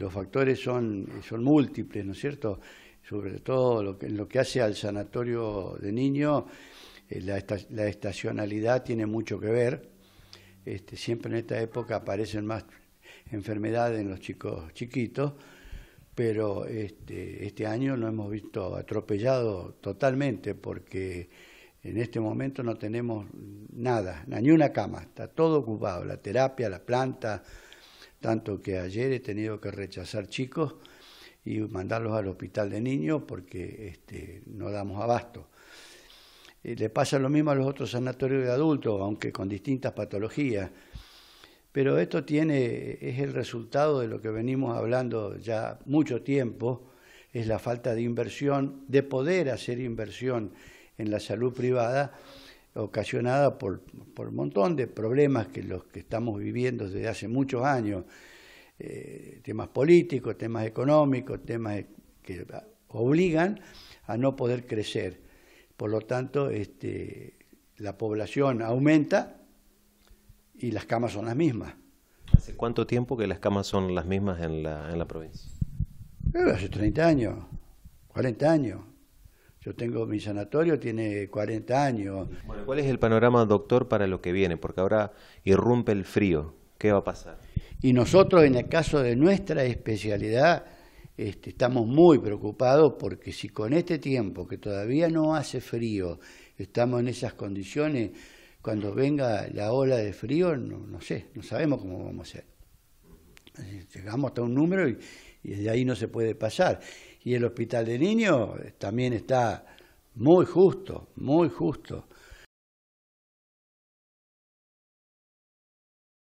los factores son, múltiples, ¿no es cierto? Sobre todo lo que, en lo que hace al sanatorio de niños, eh, la, estacionalidad tiene mucho que ver. Este, siempre en esta época aparecen más enfermedades en los chicos chiquitos, pero este, este año no hemos visto atropellado totalmente porque en este momento no tenemos nada, ni una cama, está todo ocupado, la terapia, la planta, tanto que ayer he tenido que rechazar chicos y mandarlos al hospital de niños porque este, no damos abasto. Eh, le pasa lo mismo a los otros sanatorios de adultos, aunque con distintas patologías. Pero esto tiene, es el resultado de lo que venimos hablando ya mucho tiempo, es la falta de inversión, de poder hacer inversión en la salud privada ocasionada por, por un montón de problemas que los que estamos viviendo desde hace muchos años, eh, temas políticos, temas económicos, temas e-, que obligan a no poder crecer. Por lo tanto, este, la población aumenta y las camas son las mismas. ¿Hace cuánto tiempo que las camas son las mismas en la, en la provincia? hace 30 años, 40 años. Yo tengo mi sanatorio, tiene 40 años. ¿cuál es el panorama, doctor, para lo que viene? Porque ahora irrumpe el frío. ¿Qué va a pasar? Y nosotros, en el caso de nuestra especialidad, este, estamos muy preocupados porque si con este tiempo, que todavía no hace frío, estamos en esas condiciones, cuando venga la ola de frío, no, no sé, no sabemos cómo vamos a hacer llegamos hasta un número y, de ahí no se puede pasar. Y el hospital de niños también está muy justo, muy justo.